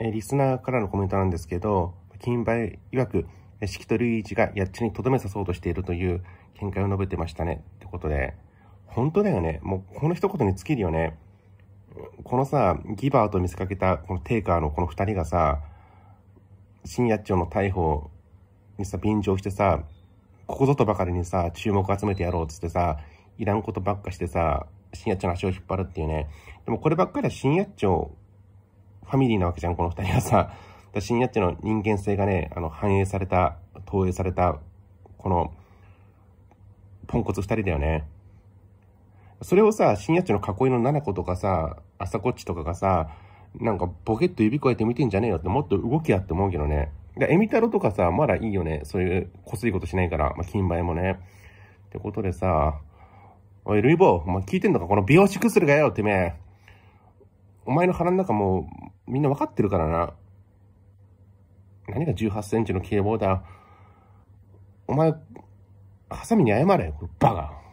えリスナーからのコメントなんですけど、金梅曰く、式とー一がやっちにとどめさそうとしているという見解を述べてましたね。ってことで、本当だよね。もうこの一言に尽きるよね。このさ、ギバーと見せかけた、このテイカーのこの二人がさ、新八丁の逮捕にさ、便乗してさ、ここぞとばかりにさ、注目を集めてやろうっつってさ、いらんことばっかしてさ、新八丁の足を引っ張るっていうね。でもこればっかりは新八丁ファミリーなわけじゃん、この二人はさ。私深夜っての人間性がね、あの、反映された、投影された、この、ポンコツ二人だよね。それをさ、深夜中の囲いの七子とかさ、朝こっちとかがさ、なんかボケッと指こえて見てんじゃねえよってもっと動きやって思うけどね。で、エミ太郎とかさ、まだいいよね。そういう、こすいことしないから、まあ、金梅もね。ってことでさ、おい、ルイボー、お前聞いてんのかこの美容師薬がよ、てめえ。お前の腹の中もみんな分かってるからな。何が18センチの警棒だお前、ハサミに謝れ、このバカ。